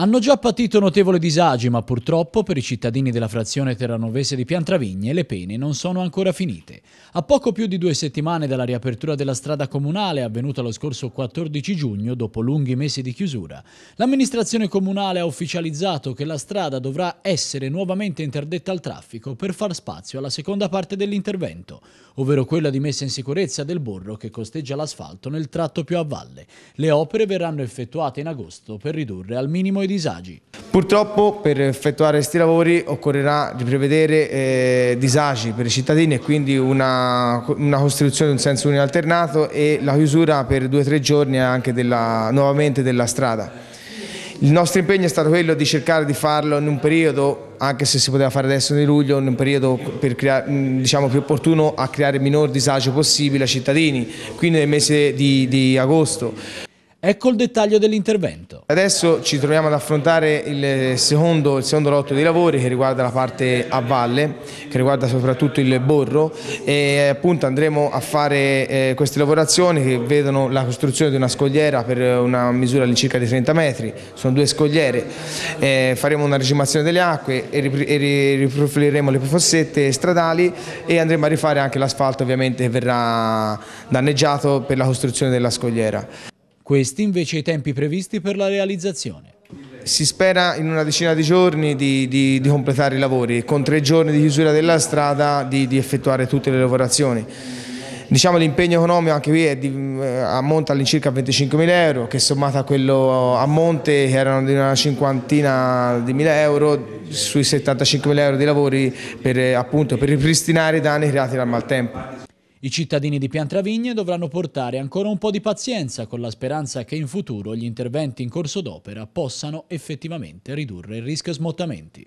hanno già patito notevole disagi, ma purtroppo per i cittadini della frazione terranovese di Piantravigne le pene non sono ancora finite. A poco più di due settimane dalla riapertura della strada comunale avvenuta lo scorso 14 giugno, dopo lunghi mesi di chiusura, l'amministrazione comunale ha ufficializzato che la strada dovrà essere nuovamente interdetta al traffico per far spazio alla seconda parte dell'intervento, ovvero quella di messa in sicurezza del borro che costeggia l'asfalto nel tratto più a valle. Le opere verranno effettuate in agosto per ridurre al minimo i disagi. Purtroppo per effettuare questi lavori occorrerà riprevedere eh, disagi per i cittadini e quindi una, una costruzione in senso unico alternato e la chiusura per due o tre giorni anche della, nuovamente della strada. Il nostro impegno è stato quello di cercare di farlo in un periodo, anche se si poteva fare adesso di luglio, in un periodo creare, diciamo, più opportuno a creare il minor disagio possibile ai cittadini, quindi nel mese di, di agosto. Ecco il dettaglio dell'intervento. Adesso ci troviamo ad affrontare il secondo, il secondo, lotto di lavori che riguarda la parte a valle, che riguarda soprattutto il borro e appunto andremo a fare eh, queste lavorazioni che vedono la costruzione di una scogliera per una misura all'incirca di 30 metri, sono due scogliere, eh, faremo una regimazione delle acque e, ripri- e riprofileremo le fossette stradali e andremo a rifare anche l'asfalto ovviamente che verrà danneggiato per la costruzione della scogliera questi invece i tempi previsti per la realizzazione. Si spera in una decina di giorni di, di, di completare i lavori, con tre giorni di chiusura della strada di, di effettuare tutte le lavorazioni. Diciamo l'impegno economico anche qui di, eh, ammonta all'incirca 25.000 euro, che sommato a quello a monte, che erano di una cinquantina di mila euro, sui 75.000 euro di lavori per, eh, appunto, per ripristinare i danni creati dal maltempo. I cittadini di Piantravigne dovranno portare ancora un po' di pazienza con la speranza che in futuro gli interventi in corso d'opera possano effettivamente ridurre il rischio smottamenti.